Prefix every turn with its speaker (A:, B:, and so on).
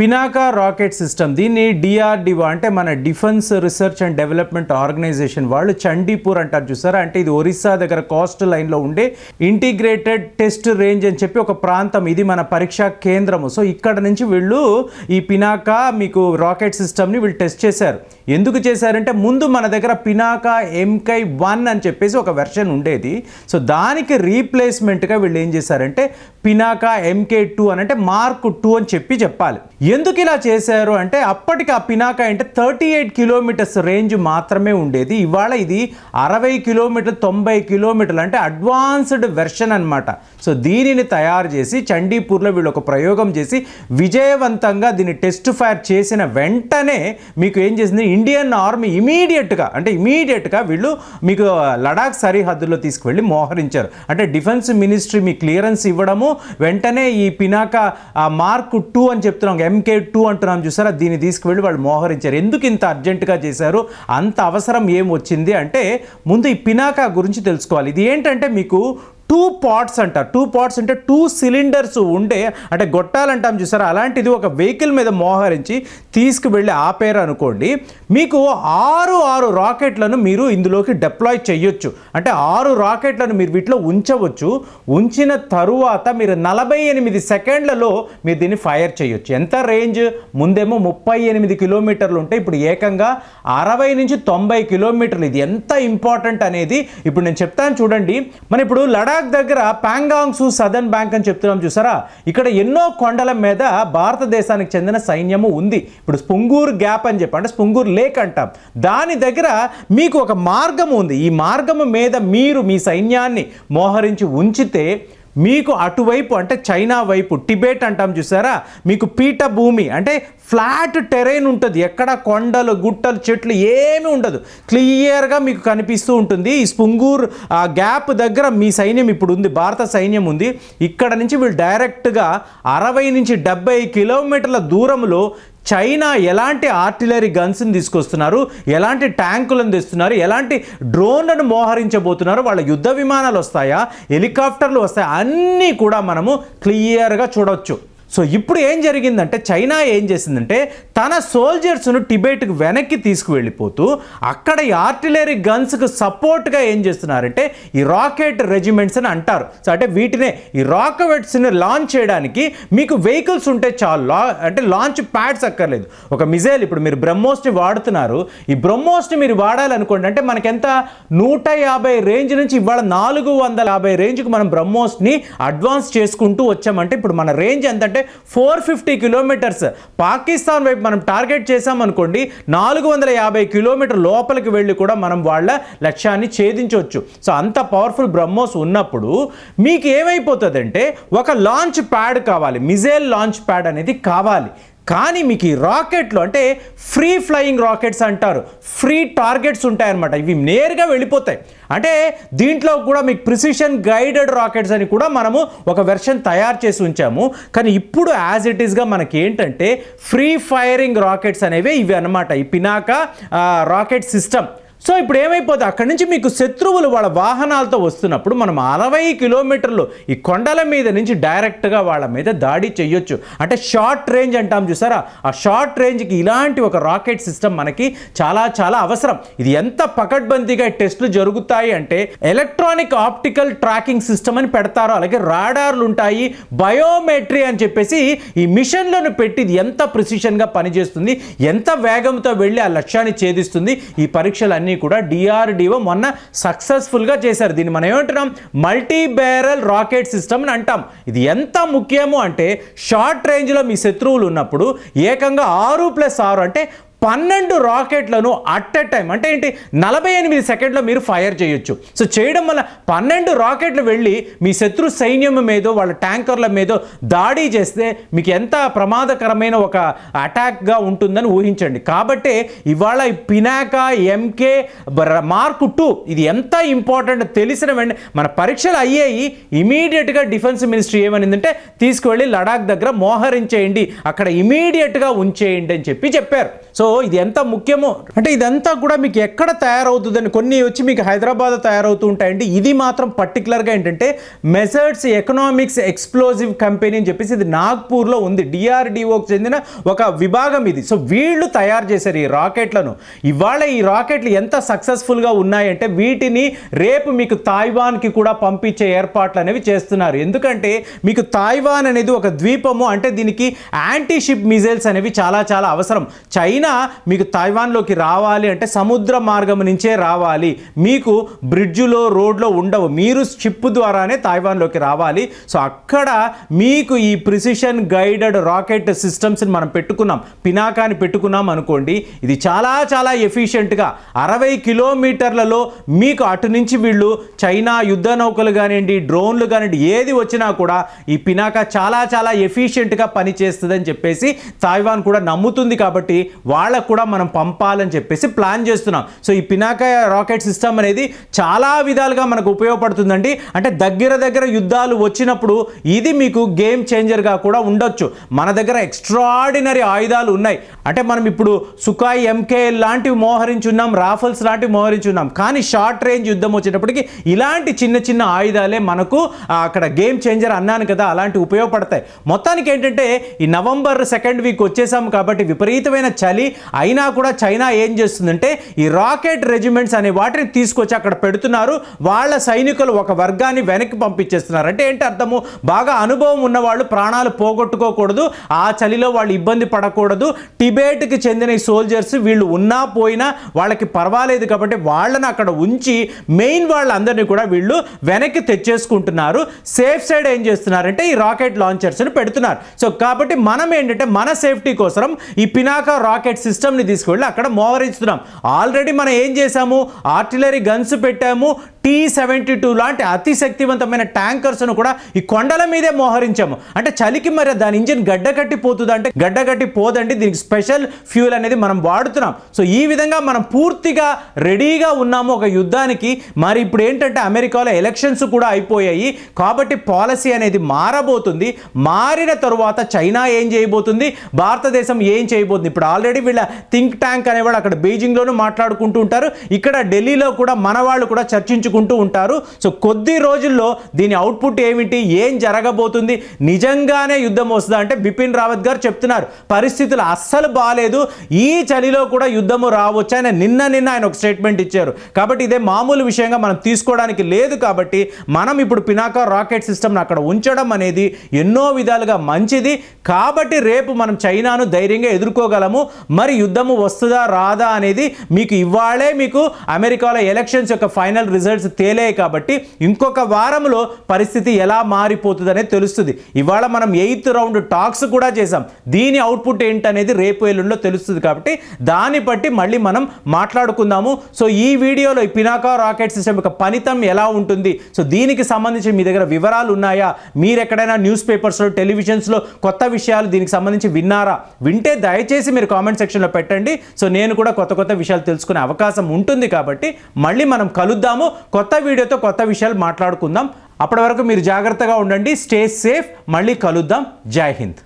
A: Pinaka rocket system దీన్ని DRDO అంటే మన defence research and development organisation వాళ్ళు చండీపూర్ అంటారు చూసారా అంటే ఇది ఒరిస్సా దగ్గర కోస్ట్ లైన్లో ఉండే ఇంటిగ్రేటెడ్ టెస్ట్ రేంజ్ అని చెప్పి ఒక ప్రాంతం ఇది మన పరీక్షా కేంద్రము సో ఇక్కడ నుంచి వీళ్ళు ఈ పినాకా మీకు రాకెట్ సిస్టమ్ని వీళ్ళు టెస్ట్ చేశారు ఎందుకు చేశారంటే ముందు మన దగ్గర పినాకా ఎంకై వన్ అని చెప్పేసి ఒక వెర్షన్ ఉండేది సో దానికి రీప్లేస్మెంట్గా వీళ్ళు ఏం చేశారంటే పినాకా ఎంకే టూ అని అంటే మార్క్ టూ అని చెప్పి చెప్పాలి ఎందుకు ఇలా చేశారు అంటే అప్పటికి ఆ పినాకా అంటే థర్టీ ఎయిట్ కిలోమీటర్స్ రేంజ్ మాత్రమే ఉండేది ఇవాళ ఇది అరవై కిలోమీటర్ తొంభై కిలోమీటర్లు అంటే అడ్వాన్స్డ్ వెర్షన్ అనమాట సో దీనిని తయారు చేసి చండీపూర్లో వీళ్ళు ఒక ప్రయోగం చేసి విజయవంతంగా దీన్ని టెస్ట్ ఫైర్ చేసిన వెంటనే మీకు ఏం చేసింది ఇండియన్ ఆర్మీ ఇమీడియట్గా అంటే ఇమీడియట్గా వీళ్ళు మీకు లడాక్ సరిహద్దులో తీసుకువెళ్ళి మోహరించారు అంటే డిఫెన్స్ మినిస్ట్రీ మీ క్లియరెన్స్ ఇవ్వడము వెంటనే ఈ పినాక మార్క్ టూ అని చెప్తున్నాం ఎంకే టూ అంటున్నాం చూసారా దీన్ని తీసుకువెళ్ళి వాళ్ళు మోహరించారు ఎందుకు ఇంత అర్జెంటుగా చేశారు అంత అవసరం ఏం వచ్చింది అంటే ముందు ఈ పినాక గురించి తెలుసుకోవాలి ఇది ఏంటంటే మీకు టూ పాట్స్ అంటారు టూ పాట్స్ అంటే టూ సిలిండర్స్ ఉండే అంటే గొట్టాలంటాం చూసారా అలాంటిది ఒక వెహికల్ మీద మోహరించి తీసుకువెళ్ళి ఆపేరు అనుకోండి మీకు ఆరు ఆరు రాకెట్లను మీరు ఇందులోకి డిప్లాయ్ చేయొచ్చు అంటే ఆరు రాకెట్లను మీరు వీటిలో ఉంచవచ్చు ఉంచిన తరువాత మీరు నలభై ఎనిమిది సెకండ్లలో మీరు దీన్ని ఫైర్ చేయొచ్చు ఎంత రేంజ్ ముందేమో ముప్పై ఎనిమిది కిలోమీటర్లు ఉంటే ఇప్పుడు ఏకంగా అరవై నుంచి తొంభై కిలోమీటర్లు ఇది ఎంత ఇంపార్టెంట్ అనేది ఇప్పుడు నేను చెప్తాను చూడండి మన ఇప్పుడు లడా లడాక్ దగ్గర సు సదర్న్ బ్యాంక్ అని చెప్తున్నాం చూసారా ఇక్కడ ఎన్నో కొండల మీద భారతదేశానికి చెందిన సైన్యము ఉంది ఇప్పుడు స్పుంగూరు గ్యాప్ అని చెప్పి అంటే స్పుంగూరు లేక్ అంటాం దాని దగ్గర మీకు ఒక మార్గం ఉంది ఈ మార్గము మీద మీరు మీ సైన్యాన్ని మోహరించి ఉంచితే మీకు అటువైపు అంటే చైనా వైపు టిబెట్ అంటాం చూసారా మీకు పీఠభూమి అంటే ఫ్లాట్ టెరైన్ ఉంటుంది ఎక్కడ కొండలు గుట్టలు చెట్లు ఏమీ ఉండదు క్లియర్గా మీకు కనిపిస్తూ ఉంటుంది ఈ స్పుంగూర్ ఆ గ్యాప్ దగ్గర మీ సైన్యం ఇప్పుడు ఉంది భారత సైన్యం ఉంది ఇక్కడ నుంచి వీళ్ళు డైరెక్ట్గా అరవై నుంచి డెబ్బై కిలోమీటర్ల దూరంలో చైనా ఎలాంటి ఆర్టిలరీ గన్స్ని తీసుకొస్తున్నారు ఎలాంటి ట్యాంకులను తెస్తున్నారు ఎలాంటి డ్రోన్లను మోహరించబోతున్నారు వాళ్ళ యుద్ధ విమానాలు వస్తాయా హెలికాప్టర్లు వస్తాయా అన్నీ కూడా మనము క్లియర్గా చూడవచ్చు సో ఇప్పుడు ఏం జరిగిందంటే చైనా ఏం చేసిందంటే తన సోల్జర్స్ను టిబెట్కి వెనక్కి తీసుకువెళ్ళిపోతూ అక్కడ ఈ ఆర్టిలరీ గన్స్కు సపోర్ట్గా ఏం చేస్తున్నారంటే ఈ రాకెట్ రెజిమెంట్స్ అని అంటారు సో అంటే వీటినే ఈ రాకెట్స్ని లాంచ్ చేయడానికి మీకు వెహికల్స్ ఉంటే చాలు లా అంటే లాంచ్ ప్యాడ్స్ అక్కర్లేదు ఒక మిజైల్ ఇప్పుడు మీరు బ్రహ్మోస్ని వాడుతున్నారు ఈ బ్రహ్మోస్ని మీరు వాడాలనుకోండి అంటే మనకెంత నూట యాభై రేంజ్ నుంచి ఇవాళ నాలుగు వందల యాభై రేంజ్కి మనం బ్రహ్మోస్ని అడ్వాన్స్ చేసుకుంటూ వచ్చామంటే ఇప్పుడు మన రేంజ్ ఎంత అంటే ఫోర్ ఫిఫ్టీ కిలోమీటర్స్ పాకిస్తాన్ వైపు మనం టార్గెట్ చేసామనుకోండి నాలుగు వందల యాభై కిలోమీటర్ లోపలికి వెళ్ళి కూడా మనం వాళ్ళ లక్ష్యాన్ని ఛేదించవచ్చు సో అంత పవర్ఫుల్ బ్రహ్మోస్ ఉన్నప్పుడు మీకు ఏమైపోతుందంటే ఒక లాంచ్ ప్యాడ్ కావాలి మిజైల్ లాంచ్ ప్యాడ్ అనేది కావాలి కానీ మీకు ఈ రాకెట్లు అంటే ఫ్రీ ఫ్లయింగ్ రాకెట్స్ అంటారు ఫ్రీ టార్గెట్స్ ఉంటాయన్నమాట ఇవి నేరుగా వెళ్ళిపోతాయి అంటే దీంట్లో కూడా మీకు ప్రిసిషన్ గైడెడ్ రాకెట్స్ అని కూడా మనము ఒక వెర్షన్ తయారు చేసి ఉంచాము కానీ ఇప్పుడు యాజ్ ఇట్ ఈస్గా మనకి ఏంటంటే ఫ్రీ ఫైరింగ్ రాకెట్స్ అనేవి ఇవి అనమాట ఈ పినాక రాకెట్ సిస్టమ్ సో ఇప్పుడు ఏమైపోతుంది అక్కడి నుంచి మీకు శత్రువులు వాళ్ళ వాహనాలతో వస్తున్నప్పుడు మనం అరవై కిలోమీటర్లు ఈ కొండల మీద నుంచి డైరెక్ట్గా వాళ్ళ మీద దాడి చేయొచ్చు అంటే షార్ట్ రేంజ్ అంటాం చూసారా ఆ షార్ట్ రేంజ్కి ఇలాంటి ఒక రాకెట్ సిస్టమ్ మనకి చాలా చాలా అవసరం ఇది ఎంత పకడ్బందీగా టెస్టులు జరుగుతాయి అంటే ఎలక్ట్రానిక్ ఆప్టికల్ ట్రాకింగ్ సిస్టమ్ అని పెడతారు అలాగే రాడార్లు ఉంటాయి బయోమెట్రీ అని చెప్పేసి ఈ మిషన్లను పెట్టి ఇది ఎంత ప్రిసిషన్గా పనిచేస్తుంది ఎంత వేగంతో వెళ్ళి ఆ లక్ష్యాన్ని ఛేదిస్తుంది ఈ పరీక్షలు అన్నీ కూడా డిఆర్డిఓ మొన్న సక్సెస్ఫుల్గా చేశారు దీన్ని మనం ఏమంటున్నాం మల్టీ బ్యారల్ రాకెట్ సిస్టమ్ అని అంటాం ఇది ఎంత ముఖ్యమో అంటే షార్ట్ రేంజ్లో మీ శత్రువులు ఉన్నప్పుడు ఏకంగా ఆరు ప్లస్ ఆరు అంటే పన్నెండు రాకెట్లను అట్ ఎ టైం అంటే ఏంటి నలభై ఎనిమిది సెకండ్లో మీరు ఫైర్ చేయొచ్చు సో చేయడం వల్ల పన్నెండు రాకెట్లు వెళ్ళి మీ శత్రు సైన్యం మీదో వాళ్ళ ట్యాంకర్ల మీదో దాడి చేస్తే మీకు ఎంత ప్రమాదకరమైన ఒక అటాక్గా ఉంటుందని ఊహించండి కాబట్టే ఇవాళ పినాక ఎంకే మార్క్ టూ ఇది ఎంత ఇంపార్టెంట్ తెలిసిన వెంటనే మన పరీక్షలు అయ్యాయి ఇమీడియట్గా డిఫెన్స్ మినిస్ట్రీ అంటే తీసుకువెళ్ళి లడాక్ దగ్గర మోహరించేయండి అక్కడ ఇమీడియట్గా ఉంచేయండి అని చెప్పి చెప్పారు సో సో ఇది ఎంత ముఖ్యమో అంటే ఇదంతా కూడా మీకు ఎక్కడ తయారవుతుందని కొన్ని వచ్చి మీకు హైదరాబాద్ తయారవుతూ ఉంటాయండి ఇది మాత్రం పర్టికులర్గా ఏంటంటే మెజర్డ్స్ ఎకనామిక్స్ ఎక్స్ప్లోజివ్ కంపెనీ అని చెప్పేసి ఇది నాగ్పూర్లో ఉంది డిఆర్డిఓకి చెందిన ఒక విభాగం ఇది సో వీళ్ళు తయారు చేశారు ఈ రాకెట్లను ఇవాళ ఈ రాకెట్లు ఎంత సక్సెస్ఫుల్గా ఉన్నాయంటే వీటిని రేపు మీకు తాయివాన్కి కూడా పంపించే ఏర్పాట్లు అనేవి చేస్తున్నారు ఎందుకంటే మీకు తాయివాన్ అనేది ఒక ద్వీపము అంటే దీనికి యాంటీషిప్ మిజైల్స్ అనేవి చాలా చాలా అవసరం చైనా మీకు తైవాన్లోకి రావాలి అంటే సముద్ర మార్గం నుంచే రావాలి మీకు బ్రిడ్జ్లో రోడ్లో ఉండవు మీరు షిప్ ద్వారానే తైవాన్లోకి రావాలి సో అక్కడ మీకు ఈ ప్రిసిషన్ గైడెడ్ రాకెట్ సిస్టమ్స్ని మనం పెట్టుకున్నాం పినాకాని పెట్టుకున్నాం అనుకోండి ఇది చాలా చాలా ఎఫిషియెంట్గా అరవై కిలోమీటర్లలో మీకు అటు నుంచి వీళ్ళు చైనా యుద్ధ నౌకలు కానివ్వండి డ్రోన్లు కానివ్వండి ఏది వచ్చినా కూడా ఈ పినాక చాలా చాలా ఎఫిషియెంట్గా పనిచేస్తుందని చెప్పేసి తాయివాన్ కూడా నమ్ముతుంది కాబట్టి వాళ్ళ వాళ్ళకు కూడా మనం పంపాలని చెప్పేసి ప్లాన్ చేస్తున్నాం సో ఈ పినాకాయ రాకెట్ సిస్టమ్ అనేది చాలా విధాలుగా మనకు ఉపయోగపడుతుందండి అంటే దగ్గర దగ్గర యుద్ధాలు వచ్చినప్పుడు ఇది మీకు గేమ్ చేంజర్గా కూడా ఉండొచ్చు మన దగ్గర ఎక్స్ట్రాడినరీ ఆయుధాలు ఉన్నాయి అంటే మనం ఇప్పుడు సుఖాయి ఎంకే లాంటివి మోహరించున్నాం రాఫల్స్ లాంటివి మోహరించున్నాం కానీ షార్ట్ రేంజ్ యుద్ధం వచ్చేటప్పటికి ఇలాంటి చిన్న చిన్న ఆయుధాలే మనకు అక్కడ గేమ్ చేంజర్ అన్నాను కదా అలాంటి ఉపయోగపడతాయి మొత్తానికి ఏంటంటే ఈ నవంబర్ సెకండ్ వీక్ వచ్చేసాము కాబట్టి విపరీతమైన చలి అయినా కూడా చైనా ఏం చేస్తుందంటే ఈ రాకెట్ రెజిమెంట్స్ అనే వాటిని తీసుకొచ్చి అక్కడ పెడుతున్నారు వాళ్ళ సైనికులు ఒక వర్గాన్ని వెనక్కి పంపించేస్తున్నారు అంటే ఏంటి అర్థము బాగా అనుభవం ఉన్న వాళ్ళు ప్రాణాలు పోగొట్టుకోకూడదు ఆ చలిలో వాళ్ళు ఇబ్బంది పడకూడదు టిబేట్కి చెందిన ఈ సోల్జర్స్ వీళ్ళు ఉన్నా పోయినా వాళ్ళకి పర్వాలేదు కాబట్టి వాళ్ళని అక్కడ ఉంచి మెయిన్ వాళ్ళందరినీ కూడా వీళ్ళు వెనక్కి తెచ్చేసుకుంటున్నారు సేఫ్ సైడ్ ఏం చేస్తున్నారంటే ఈ రాకెట్ లాంచర్స్ని పెడుతున్నారు సో కాబట్టి మనం ఏంటంటే మన సేఫ్టీ కోసం ఈ పినాకా రాకెట్స్ సిస్టమ్ని తీసుకువెళ్ళి అక్కడ మోహరిస్తున్నాం ఆల్రెడీ మనం ఏం చేశాము ఆర్టిలరీ గన్స్ పెట్టాము టీ సెవెంటీ టూ లాంటి అతి శక్తివంతమైన ట్యాంకర్స్ను కూడా ఈ కొండల మీదే మోహరించాము అంటే చలికి మరి దాని ఇంజిన్ గడ్డకట్టిపోతుంది అంటే గడ్డకట్టి పోదండి దీనికి స్పెషల్ ఫ్యూల్ అనేది మనం వాడుతున్నాం సో ఈ విధంగా మనం పూర్తిగా రెడీగా ఉన్నాము ఒక యుద్ధానికి మరి ఇప్పుడు ఏంటంటే అమెరికాలో ఎలక్షన్స్ కూడా అయిపోయాయి కాబట్టి పాలసీ అనేది మారబోతుంది మారిన తరువాత చైనా ఏం చేయబోతుంది భారతదేశం ఏం చేయబోతుంది ఇప్పుడు ఆల్రెడీ వీళ్ళ థింక్ ట్యాంక్ అనేవాడు అక్కడ బీజింగ్లోనూ మాట్లాడుకుంటూ ఉంటారు ఇక్కడ ఢిల్లీలో కూడా మన వాళ్ళు కూడా చర్చించుకుంటారు చేసుకుంటూ ఉంటారు సో కొద్ది రోజుల్లో దీని అవుట్పుట్ ఏమిటి ఏం జరగబోతుంది నిజంగానే యుద్ధం వస్తుందా అంటే బిపిన్ రావత్ గారు చెప్తున్నారు పరిస్థితులు అస్సలు బాగాలేదు ఈ చలిలో కూడా యుద్ధము రావచ్చు ఆయన నిన్న నిన్న ఆయన ఒక స్టేట్మెంట్ ఇచ్చారు కాబట్టి ఇదే మామూలు విషయంగా మనం తీసుకోవడానికి లేదు కాబట్టి మనం ఇప్పుడు పినాకా రాకెట్ సిస్టమ్ను అక్కడ ఉంచడం అనేది ఎన్నో విధాలుగా మంచిది కాబట్టి రేపు మనం చైనాను ధైర్యంగా ఎదుర్కోగలము మరి యుద్ధము వస్తుందా రాదా అనేది మీకు ఇవాళే మీకు అమెరికాలో ఎలక్షన్స్ యొక్క ఫైనల్ రిజల్ట్స్ తేలే కాబట్టి ఇంకొక వారంలో పరిస్థితి ఎలా మారిపోతుందనే తెలుస్తుంది ఇవాళ మనం ఎయిత్ రౌండ్ టాక్స్ కూడా చేసాం దీని అవుట్పుట్ ఏంటనేది రేపు ఎల్లుండిలో తెలుస్తుంది కాబట్టి దాన్ని బట్టి మళ్ళీ మనం మాట్లాడుకుందాము సో ఈ వీడియోలో ఈ పినాకా రాకెట్ సిస్టమ్ యొక్క ఫలితం ఎలా ఉంటుంది సో దీనికి సంబంధించి మీ దగ్గర వివరాలు ఉన్నాయా మీరు ఎక్కడైనా న్యూస్ పేపర్స్లో టెలివిజన్స్లో కొత్త విషయాలు దీనికి సంబంధించి విన్నారా వింటే దయచేసి మీరు కామెంట్ సెక్షన్లో పెట్టండి సో నేను కూడా కొత్త కొత్త విషయాలు తెలుసుకునే అవకాశం ఉంటుంది కాబట్టి మళ్ళీ మనం కలుద్దాము కొత్త వీడియోతో కొత్త విషయాలు మాట్లాడుకుందాం అప్పటి వరకు మీరు జాగ్రత్తగా ఉండండి స్టే సేఫ్ మళ్ళీ కలుద్దాం జై హింద్